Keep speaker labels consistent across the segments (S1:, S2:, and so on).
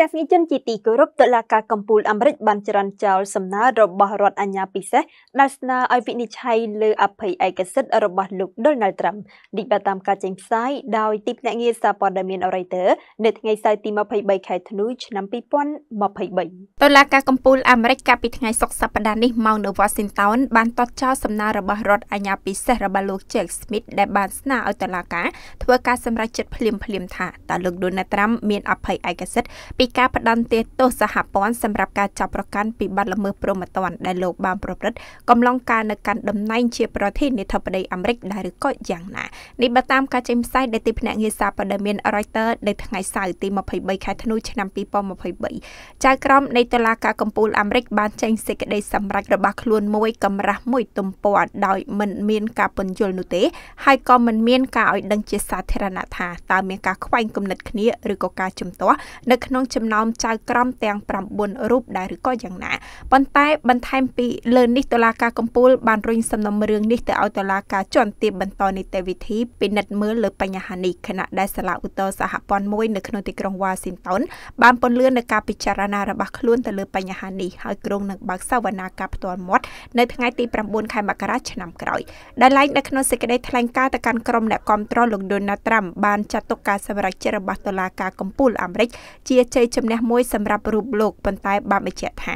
S1: អ្នកស្ងៀជនជាទីគោរពតុលាការកំពូលអាមេរិកបានចរន្តចោលសំណើរបស់រដ្ឋអាជ្ញាពិសេសដែលស្នើឲ្យវិនិច្ឆ័យលើអភ័យឯកសិទ្ធិរបស់លោក Donald Trump នេះបើតាមការចេញផ្សាយដោយទីភ្នាក់ងារសារព័ត៌មាន Reuters នៅថ្ងៃសៅរ៍ទី23ខែធ្នូឆ្នាំ2023
S2: តុលាការកំពូលអាមេរិកកាលពីថ្ងៃសុក្រសប្តាហ៍នេះមកនៅ Washington បានតតចោលសំណើរបស់រដ្ឋអាជ្ញាពិសេសរបស់លោក Jack Smith ដែលបានស្នើឲ្យតុលាការធ្វើការសម្រេចចិត្តភ្លាមៗថាតើលោក Donald Trump មានអភ័យឯកសិទ្ធិពីការផ្ដន្ទាទោសសហព័ន្ធសម្រាប់ការចាប់ប្រកាន់ពីបទល្មើសព្រហ្មទណ្ឌដែលលោកបានប្រព្រឹត្តកំឡុងកាលនៅកាន់តំណែងជាប្រធានាធិបតីអាមេរិកដែរឬក៏យ៉ាងណានេះបើតាមការចេញផ្សាយដែលទីភ្នាក់ងារសារព័ត៌មាន Reuters នៅថ្ងៃសៅរ៍ទី23ខែធ្នូឆ្នាំ2023ចៅក្រមនៃតុលាការកំពូលអាមេរិកបានចេញសេចក្តីសម្រេចរបស់ខ្លួនមួយកម្រាស់មួយទំព័រដោយមិនមានការពន្យល់នោះទេហើយក៏មិនមានការឲ្យដឹងជាសាធារណៈថាតើមានការខ្វែងគំនិតគ្នាឬក៏ការជំទាស់នៅក្នុងចចំណោមចៅក្រម ទាំង9រូបដែរឬក៏យ៉ាងណាប៉ុន្តែបន្ថែមពីលើនេះតុលាការកំពូលបានរុញសំណុំរឿងនេះទៅឲ្យតុលាការជាន់ទាបបន្តនីតិវិធីពិនិត្យមើលលើបញ្ហានេះខណៈដែលសាលាឧទ្ធរសហព័ន្ធមួយនៅក្នុងទីក្រុងវ៉ាស៊ីនតោនបានពន្យល់នៅការពិចារណារបស់ខ្លួនទៅលើបញ្ហានេះហើយក្រុងនឹងបើកសវនាការផ្ទាល់មាត់នៅថ្ងៃទី9ខែមករាឆ្នាំក្រោយដែលឡែកនៅក្នុងសេចក្តីថ្លែងការណ៍ទៅកាន់ក្រុមអ្នកគាំទ្រលោក Donald Trump បាន ចាត់ទុកការសម្រេចចិត្តរបស់តុលាការកំពូលអាមេរិកជាជ័យជំនះមួយសម្រាប់រូបលោកប៉ុន្តែបានបញ្ជាក់ថា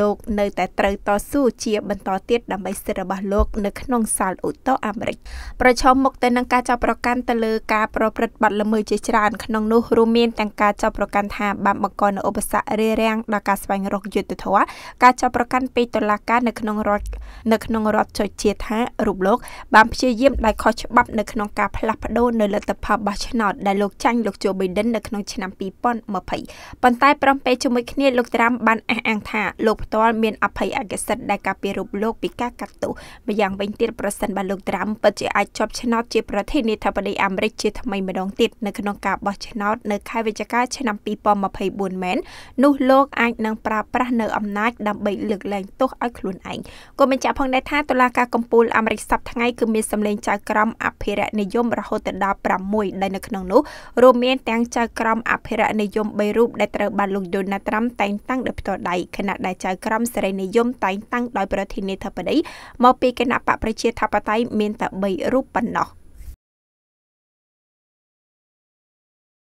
S2: លោកនៅតែត្រូវតស៊ូជាបន្តទៀតដើម្បីសិទ្ធិរបស់លោកនៅក្នុងសាលឧទ្ធរអាមេរិកប្រឈមមុខទៅនឹងការចោទប្រកាន់ទៅលើការប្រព្រឹត្តបទល្មើសជាច្រើនក្នុងនោះរួមមានទាំងការចោទប្រកាន់ថាបានបង្កនូវឧបសគ្គរារាំងដល់ការស្វែងរកយុត្តិធម៌ការចោទប្រកាន់ពីតុលាការនៅក្នុងរដ្ឋនៅក្នុងរដ្ឋជជាថារូបលោកបានព្យាយាមដោយខុសច្បាប់នៅក្នុងការផ្លាស់ប្ដូរនៅលទ្ធផលបោះឆ្នោតដែលលោកចាញ់លោកជូបៃដិននៅក្នុងឆ្នាំ2020ប៉ុន្តែប្រុងពេលជាមួយគ្នាលោកត្រាំបានអះអាងថាលោកផ្ទាល់មានអភ័យអកសិទ្ធដែលការពាររូបលោកពីការកាត់ទោសម្យ៉ាងវិញទៀតប្រសិនបើលោកត្រាំពិតជាអាចជាប់ឆ្នោតជាប្រធានាធិបតីអាមេរិកជាថ្មីម្ដងទៀតនៅក្នុងការបោះឆ្នោតនៅខែវិច្ឆិកាឆ្នាំ2024មែននោះលោកអាចនឹងប្រើប្រាស់នៅអំណាចដើម្បីលើកលែងទោសឲ្យខ្លួនឯងក៏បញ្ជាក់ផងដែរថាតុលាការកំពូលអាមេរិកសប្តាហ៍គឺមានសម្លេងចៅក្រមអភិរក្សនិយមរហូតដល់6ដែលនៅក្នុងនោះរួមមានទាំងចៅក្រមអភិរក្សនិយម3រូបដែលត្រូវបានលោកដូណាល់ត្រាំតែងតាំងដោយផ្ទាល់ដៃខណៈដែលចៅក្រមសេរីនិយម តែងតាំងដោយប្រធានា
S1: ធិបតីមកពីគណៈបកប្រជាធិបតេយ្យមានតែ3រូបប៉ុណ្ណោះ។